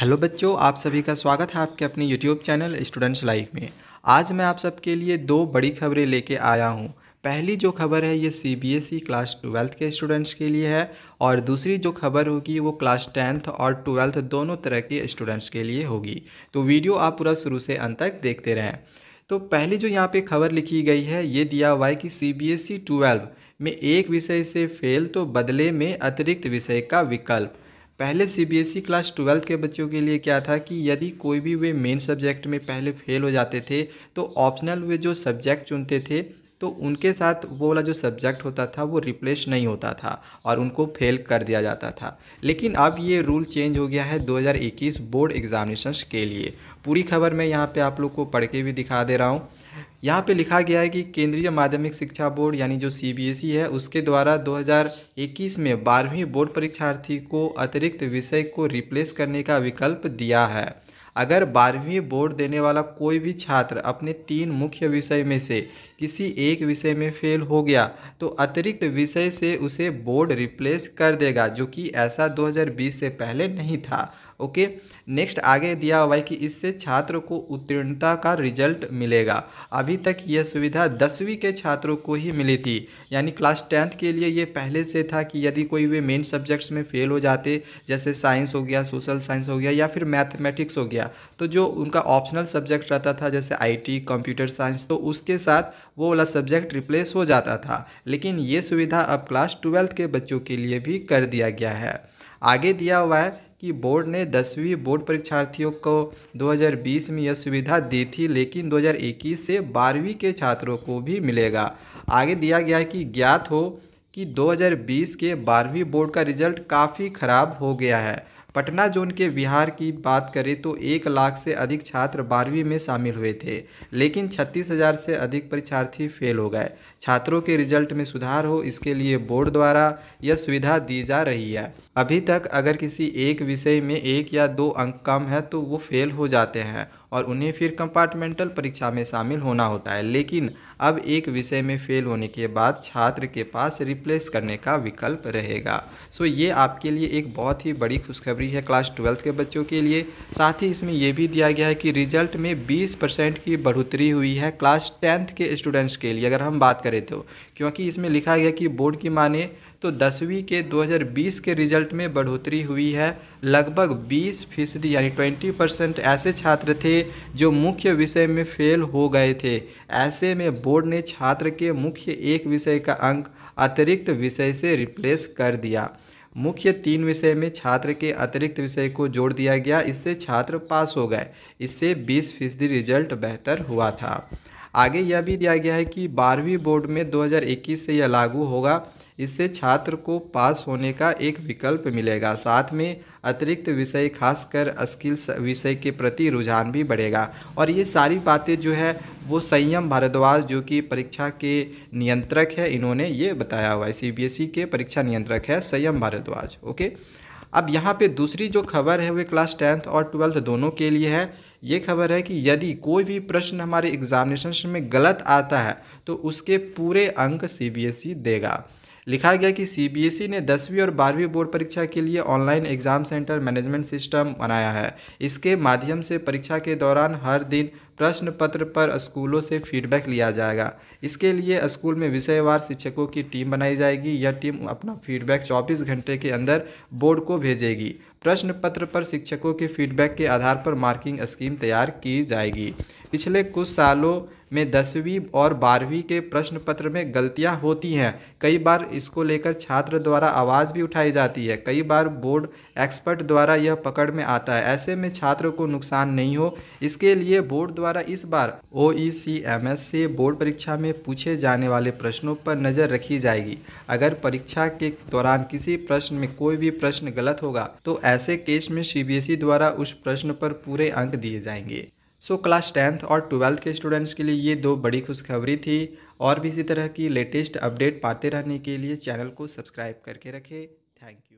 hello बच्चों आप सभी का स्वागत है आपके अपने यूट्यूब चैनल स्टूडेंट्स लाइफ में आज मैं आप सबके लिए दो बड़ी खबरें लेके आया हूँ पहली जो खबर है ये C B S E class twelfth के स्टूडेंट्स के लिए है और दूसरी जो खबर होगी वो क्लास टेंथ और ट्वेल्थ दोनों तरह के स्टूडेंट्स के लिए होगी तो वीडियो आप पूरा शुरू से अंत तक देखते रहें तो पहली जो यहाँ पर खबर लिखी गई है ये दिया हुआ है कि C B S E twelve में एक विषय से फेल तो बदले में अतिरिक्त विषय का विकल्प पहले सीबीएसई क्लास ट्वेल्थ के बच्चों के लिए क्या था कि यदि कोई भी वे मेन सब्जेक्ट में पहले फेल हो जाते थे तो ऑप्शनल वे जो सब्जेक्ट चुनते थे तो उनके साथ वो वाला जो सब्जेक्ट होता था वो रिप्लेस नहीं होता था और उनको फेल कर दिया जाता था लेकिन अब ये रूल चेंज हो गया है 2021 बोर्ड एग्जामिनेशंस के लिए पूरी खबर मैं यहाँ पे आप लोग को पढ़ के भी दिखा दे रहा हूँ यहाँ पे लिखा गया है कि केंद्रीय माध्यमिक शिक्षा बोर्ड यानी जो सीबीएसई e है उसके द्वारा 2021 में बारहवीं बोर्ड परीक्षार्थी को अतिरिक्त विषय को रिप्लेस करने का विकल्प दिया है अगर बारहवीं बोर्ड देने वाला कोई भी छात्र अपने तीन मुख्य विषय में से किसी एक विषय में फेल हो गया तो अतिरिक्त विषय से उसे बोर्ड रिप्लेस कर देगा जो कि ऐसा 2020 से पहले नहीं था ओके नेक्स्ट आगे दिया हुआ है कि इससे छात्र को उत्तीर्णता का रिजल्ट मिलेगा अभी तक यह सुविधा दसवीं के छात्रों को ही मिली थी यानी क्लास टेंथ के लिए ये पहले से था कि यदि कोई वे मेन सब्जेक्ट्स में फेल हो जाते जैसे साइंस हो गया सोशल साइंस हो गया या फिर मैथमेटिक्स हो गया तो जो उनका ऑप्शनल सब्जेक्ट रहता था जैसे आई कंप्यूटर साइंस तो उसके साथ वो वाला सब्जेक्ट रिप्लेस हो जाता था लेकिन ये सुविधा अब क्लास ट्वेल्थ के बच्चों के लिए भी कर दिया गया है आगे दिया हुआ है कि बोर्ड ने दसवीं बोर्ड परीक्षार्थियों को 2020 में यह सुविधा दी थी लेकिन 2021 से बारहवीं के छात्रों को भी मिलेगा आगे दिया गया कि ज्ञात हो कि 2020 के बारहवीं बोर्ड का रिजल्ट काफ़ी ख़राब हो गया है पटना जोन के बिहार की बात करें तो एक लाख से अधिक छात्र बारहवीं में शामिल हुए थे लेकिन छत्तीस हज़ार से अधिक परीक्षार्थी फेल हो गए छात्रों के रिजल्ट में सुधार हो इसके लिए बोर्ड द्वारा यह सुविधा दी जा रही है अभी तक अगर किसी एक विषय में एक या दो अंक कम है तो वो फेल हो जाते हैं और उन्हें फिर कंपार्टमेंटल परीक्षा में शामिल होना होता है लेकिन अब एक विषय में फेल होने के बाद छात्र के पास रिप्लेस करने का विकल्प रहेगा सो ये आपके लिए एक बहुत ही बड़ी खुशखबरी है क्लास ट्वेल्थ के बच्चों के लिए साथ ही इसमें यह भी दिया गया है कि रिजल्ट में बीस की बढ़ोतरी हुई है क्लास टेंथ के स्टूडेंट्स के लिए अगर हम बात करें तो क्योंकि इसमें लिखा गया कि बोर्ड की माने तो दसवीं के 2020 के रिजल्ट में बढ़ोतरी हुई है लगभग 20 फीसदी यानी 20 परसेंट ऐसे छात्र थे जो मुख्य विषय में फेल हो गए थे ऐसे में बोर्ड ने छात्र के मुख्य एक विषय का अंक अतिरिक्त विषय से रिप्लेस कर दिया मुख्य तीन विषय में छात्र के अतिरिक्त विषय को जोड़ दिया गया इससे छात्र पास हो गए इससे 20 फीसदी रिजल्ट बेहतर हुआ था आगे यह भी दिया गया है कि बारहवीं बोर्ड में 2021 से यह लागू होगा इससे छात्र को पास होने का एक विकल्प मिलेगा साथ में अतिरिक्त विषय खासकर स्किल्स विषय के प्रति रुझान भी बढ़ेगा और ये सारी बातें जो है वो संयम भारद्वाज जो कि परीक्षा के नियंत्रक है इन्होंने ये बताया हुआ है सी के परीक्षा नियंत्रक है संयम भारद्वाज ओके अब यहाँ पे दूसरी जो खबर है वो क्लास टेंथ और ट्वेल्थ दोनों के लिए है ये खबर है कि यदि कोई भी प्रश्न हमारे एग्जामिनेशन में गलत आता है तो उसके पूरे अंक सी e देगा लिखा गया कि सी e ने दसवीं और बारहवीं बोर्ड परीक्षा के लिए online exam centre management system बनाया है इसके माध्यम से परीक्षा के दौरान हर दिन प्रश्न पत्र पर स्कूलों से फीडबैक लिया जाएगा इसके लिए स्कूल में विषयवार शिक्षकों की टीम बनाई जाएगी यह टीम अपना फीडबैक 24 घंटे के अंदर बोर्ड को भेजेगी प्रश्न पत्र पर शिक्षकों के फीडबैक के आधार पर मार्किंग स्कीम तैयार की जाएगी पिछले कुछ सालों में दसवीं और बारहवीं के प्रश्न पत्र में गलतियां होती हैं कई बार इसको लेकर छात्र द्वारा आवाज़ भी उठाई जाती है कई बार बोर्ड एक्सपर्ट द्वारा यह पकड़ में आता है ऐसे में छात्र को नुकसान नहीं हो इसके लिए बोर्ड द्वारा द्वारा इस बार ओ e से बोर्ड परीक्षा में पूछे जाने वाले प्रश्नों पर नज़र रखी जाएगी अगर परीक्षा के दौरान किसी प्रश्न में कोई भी प्रश्न गलत होगा तो ऐसे केस में सीबीएसई e द्वारा उस प्रश्न पर पूरे अंक दिए जाएंगे सो क्लास टेंथ और ट्वेल्थ के स्टूडेंट्स के लिए ये दो बड़ी खुशखबरी थी और भी इसी तरह की लेटेस्ट अपडेट पाते रहने के लिए चैनल को सब्सक्राइब करके रखें थैंक यू